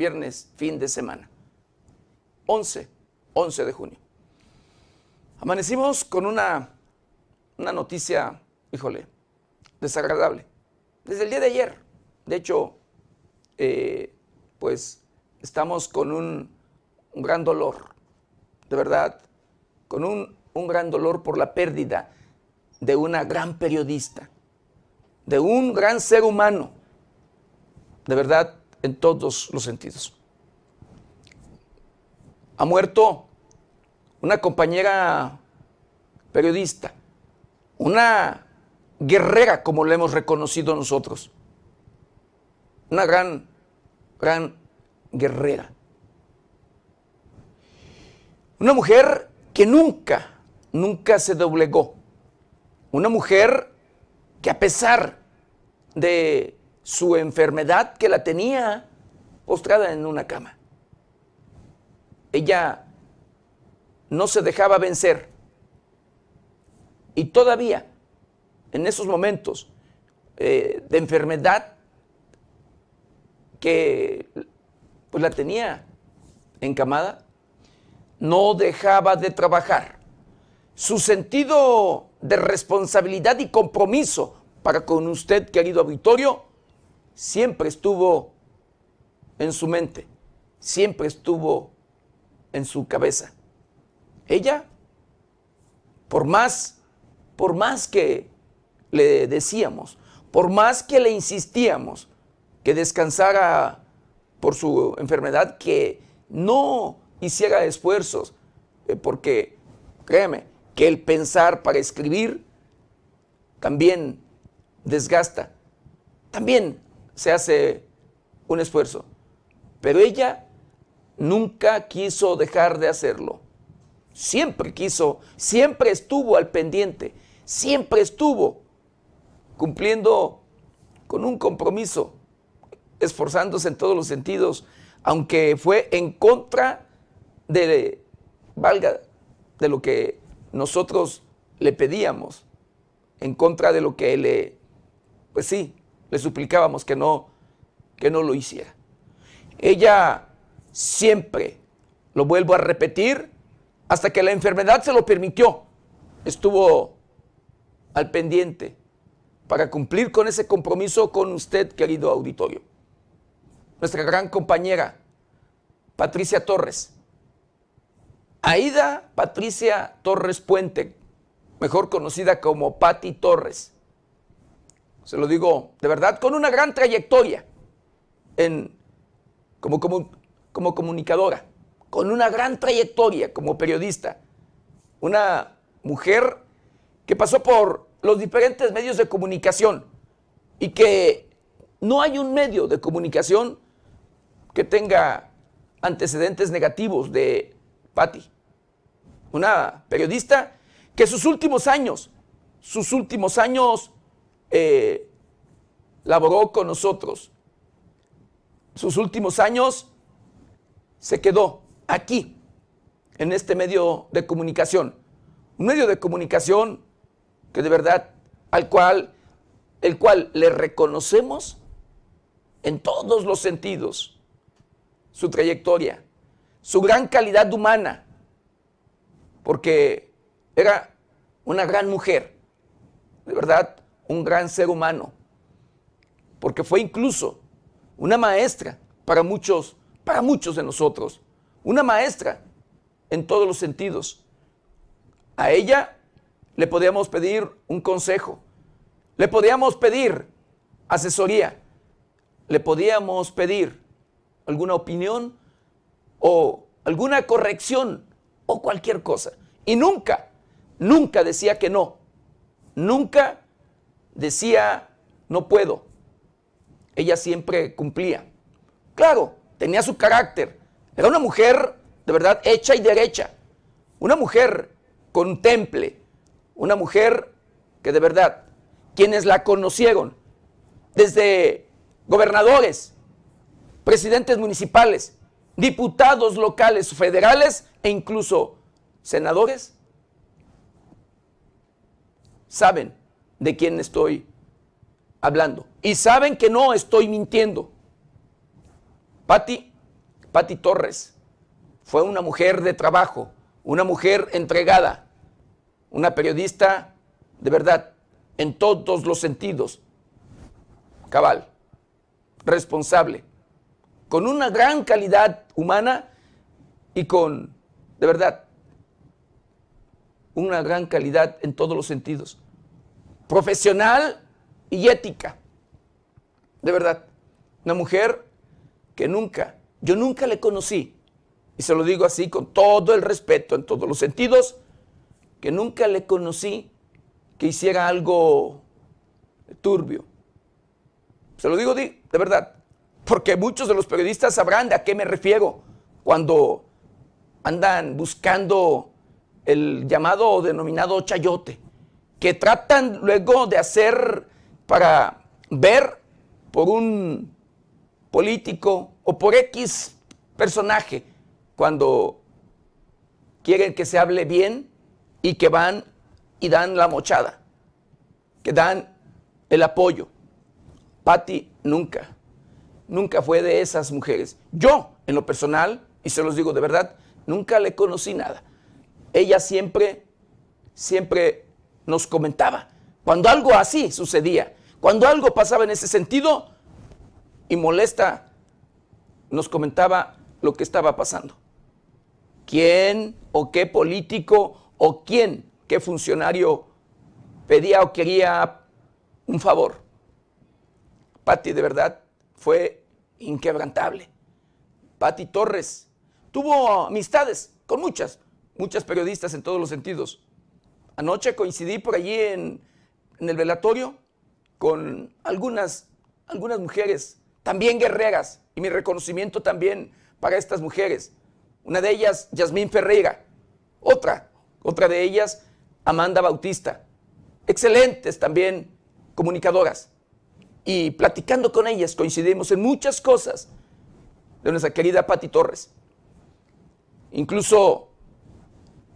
viernes, fin de semana. 11, 11 de junio. Amanecimos con una, una noticia, híjole, desagradable. Desde el día de ayer, de hecho, eh, pues estamos con un, gran dolor, de verdad, con un gran dolor por la pérdida de una gran periodista, de un gran ser humano. De verdad, en todos los sentidos. Ha muerto una compañera periodista, una guerrera como la hemos reconocido nosotros, una gran, gran guerrera. Una mujer que nunca, nunca se doblegó. Una mujer que a pesar de su enfermedad que la tenía postrada en una cama. Ella no se dejaba vencer. Y todavía, en esos momentos eh, de enfermedad que pues, la tenía encamada, no dejaba de trabajar. Su sentido de responsabilidad y compromiso para con usted, querido auditorio, siempre estuvo en su mente, siempre estuvo en su cabeza. Ella, por más, por más que le decíamos, por más que le insistíamos que descansara por su enfermedad, que no hiciera esfuerzos, eh, porque créeme, que el pensar para escribir también desgasta, también se hace un esfuerzo. Pero ella nunca quiso dejar de hacerlo. Siempre quiso, siempre estuvo al pendiente, siempre estuvo cumpliendo con un compromiso, esforzándose en todos los sentidos, aunque fue en contra de, valga, de lo que nosotros le pedíamos, en contra de lo que le, pues sí, le suplicábamos que no, que no lo hiciera. Ella siempre, lo vuelvo a repetir, hasta que la enfermedad se lo permitió, estuvo al pendiente para cumplir con ese compromiso con usted, querido auditorio. Nuestra gran compañera, Patricia Torres. Aida Patricia Torres Puente, mejor conocida como Patti Torres, se lo digo de verdad, con una gran trayectoria como, como comunicadora, con una gran trayectoria como periodista, una mujer que pasó por los diferentes medios de comunicación y que no hay un medio de comunicación que tenga antecedentes negativos de Patti. Una periodista que sus últimos años, sus últimos años eh, laboró con nosotros. Sus últimos años se quedó aquí, en este medio de comunicación. Un medio de comunicación que de verdad, al cual, el cual le reconocemos en todos los sentidos su trayectoria, su gran calidad humana, porque era una gran mujer, de verdad, un gran ser humano, porque fue incluso una maestra para muchos, para muchos de nosotros, una maestra en todos los sentidos. A ella le podíamos pedir un consejo, le podíamos pedir asesoría, le podíamos pedir alguna opinión o alguna corrección o cualquier cosa. Y nunca, nunca decía que no, nunca decía, no puedo, ella siempre cumplía. Claro, tenía su carácter. Era una mujer de verdad hecha y derecha. Una mujer con temple. Una mujer que de verdad, quienes la conocieron, desde gobernadores, presidentes municipales, diputados locales, federales e incluso senadores, saben de quién estoy hablando. Y saben que no estoy mintiendo. Patti, Patti Torres fue una mujer de trabajo, una mujer entregada, una periodista de verdad, en todos los sentidos. Cabal, responsable, con una gran calidad humana y con, de verdad, una gran calidad en todos los sentidos profesional y ética. De verdad, una mujer que nunca, yo nunca le conocí, y se lo digo así con todo el respeto en todos los sentidos, que nunca le conocí que hiciera algo turbio. Se lo digo de, verdad, porque muchos de los periodistas sabrán de a qué me refiero cuando andan buscando el llamado o denominado chayote que tratan luego de hacer para ver por un político o por X personaje cuando quieren que se hable bien y que van y dan la mochada, que dan el apoyo. Patti nunca, nunca fue de esas mujeres. Yo, en lo personal, y se los digo de verdad, nunca le conocí nada. Ella siempre, siempre nos comentaba. Cuando algo así sucedía, cuando algo pasaba en ese sentido, y molesta nos comentaba lo que estaba pasando. ¿Quién o qué político o quién, qué funcionario pedía o quería un favor? Patti de verdad fue inquebrantable. Patti Torres tuvo amistades con muchas, muchas periodistas en todos los sentidos. Anoche coincidí por allí en, el velatorio con algunas, algunas mujeres, también guerreras, y mi reconocimiento también para estas mujeres. Una de ellas, Yasmín Ferreira. Otra, otra de ellas, Amanda Bautista. Excelentes también comunicadoras. Y platicando con ellas coincidimos en muchas cosas de nuestra querida Patti Torres. Incluso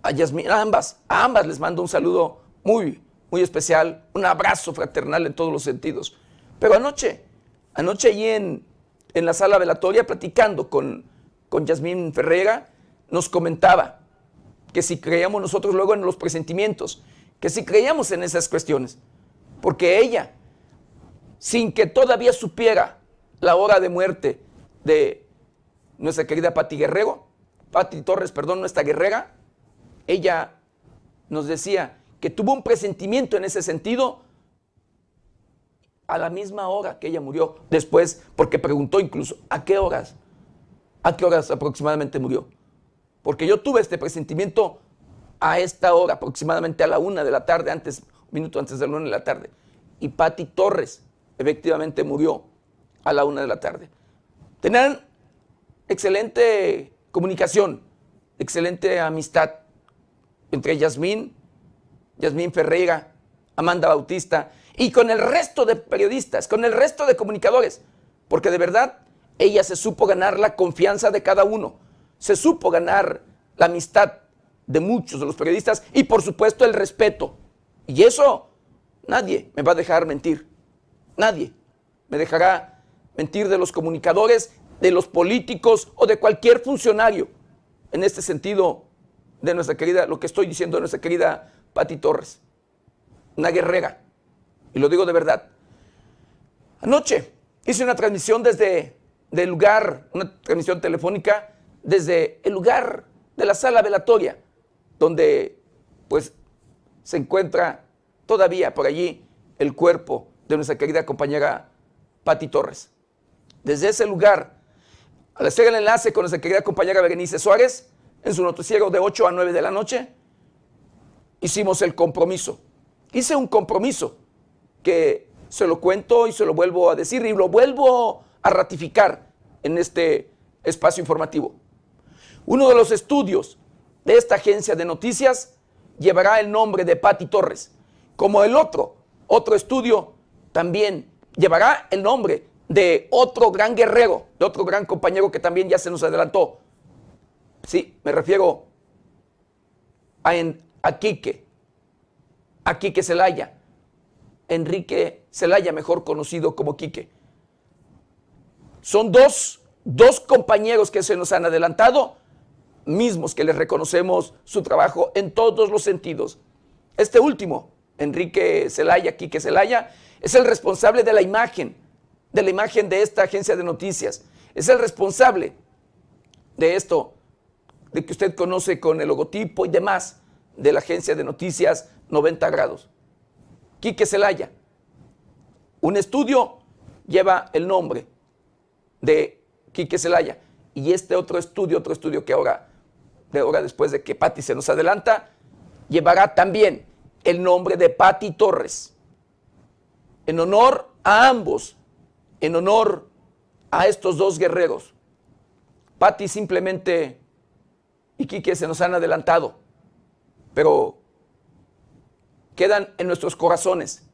a ambas, ambas les mando un saludo muy, muy especial, un abrazo fraternal en todos los sentidos. Pero anoche, anoche allí en, en la sala velatoria, platicando con, con Yasmín Ferreira, nos comentaba que si creíamos nosotros luego en los presentimientos, que si creíamos en esas cuestiones, porque ella, sin que todavía supiera la hora de muerte de nuestra querida Pati Guerrero, Pati Torres, perdón, nuestra guerrera, ella nos decía que tuvo un presentimiento en ese sentido a la misma hora que ella murió, después, porque preguntó incluso, ¿a qué horas? ¿A qué horas aproximadamente murió? Porque yo tuve este presentimiento a esta hora, aproximadamente a la una de la tarde, antes, un minuto antes de la una de la tarde. Y Patti Torres efectivamente murió a la una de la tarde. Tenían excelente comunicación, excelente amistad entre Yasmín, Yasmín Ferreira, Amanda Bautista y con el resto de periodistas, con el resto de comunicadores, porque de verdad ella se supo ganar la confianza de cada uno, se supo ganar la amistad de muchos de los periodistas y por supuesto el respeto. Y eso nadie me va a dejar mentir, nadie me dejará mentir de los comunicadores, de los políticos o de cualquier funcionario. En este sentido, de nuestra querida, lo que estoy diciendo de nuestra querida Patti Torres, una guerrera, y lo digo de verdad. Anoche hice una transmisión desde el lugar, una transmisión telefónica desde el lugar de la sala velatoria, donde pues se encuentra todavía por allí el cuerpo de nuestra querida compañera Patti Torres. Desde ese lugar, al hacer el enlace con nuestra querida compañera Berenice Suárez, en su noticiero de 8 a 9 de la noche, hicimos el compromiso. Hice un compromiso que se lo cuento y se lo vuelvo a decir y lo vuelvo a ratificar en este espacio informativo. Uno de los estudios de esta agencia de noticias llevará el nombre de Patti Torres, como el otro, otro estudio también llevará el nombre de otro gran guerrero, de otro gran compañero que también ya se nos adelantó, Sí, me refiero a, a Quique, a Quique Celaya, Enrique Celaya, mejor conocido como Quique. Son dos, dos compañeros que se nos han adelantado, mismos que les reconocemos su trabajo en todos los sentidos. Este último, Enrique Zelaya, Quique Zelaya, es el responsable de la imagen, de la imagen de esta agencia de noticias. Es el responsable de esto de que usted conoce con el logotipo y demás de la agencia de noticias 90 grados. Quique Zelaya. Un estudio lleva el nombre de Quique Celaya. Y este otro estudio, otro estudio que ahora, de ahora después de que Patti se nos adelanta, llevará también el nombre de Patti Torres. En honor a ambos, en honor a estos dos guerreros. Patti simplemente y Quique se nos han adelantado, pero quedan en nuestros corazones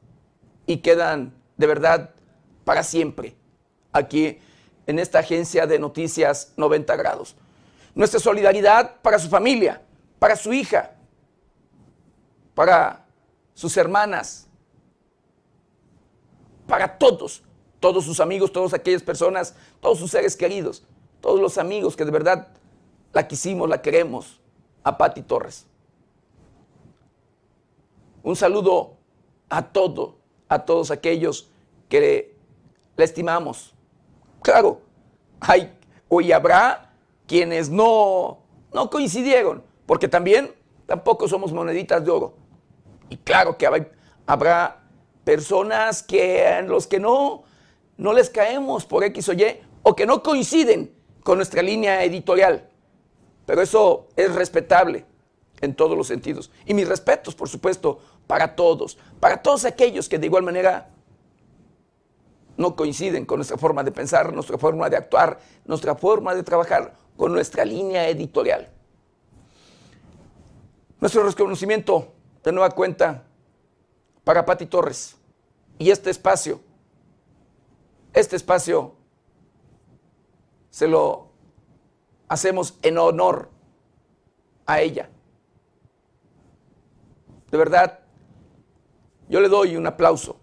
y quedan de verdad para siempre aquí en esta agencia de noticias 90 grados. Nuestra solidaridad para su familia, para su hija, para sus hermanas, para todos, todos sus amigos, todas aquellas personas, todos sus seres queridos, todos los amigos que de verdad la quisimos, la queremos, a Patti Torres. Un saludo a todo, a todos aquellos que la estimamos. Claro, hay hoy habrá quienes no, no coincidieron, porque también tampoco somos moneditas de oro. Y claro que habrá, habrá personas que en los que no, no les caemos por X o Y o que no coinciden con nuestra línea editorial. Pero eso es respetable en todos los sentidos. Y mis respetos, por supuesto, para todos, para todos aquellos que de igual manera no coinciden con nuestra forma de pensar, nuestra forma de actuar, nuestra forma de trabajar, con nuestra línea editorial. Nuestro reconocimiento de nueva cuenta para Pati Torres y este espacio. Este espacio se lo hacemos en honor a ella. De verdad, yo le doy un aplauso.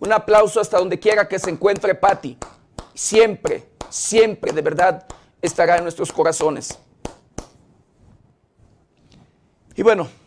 Un aplauso hasta donde quiera que se encuentre Patti. Siempre, siempre, de verdad, estará en nuestros corazones. Y bueno,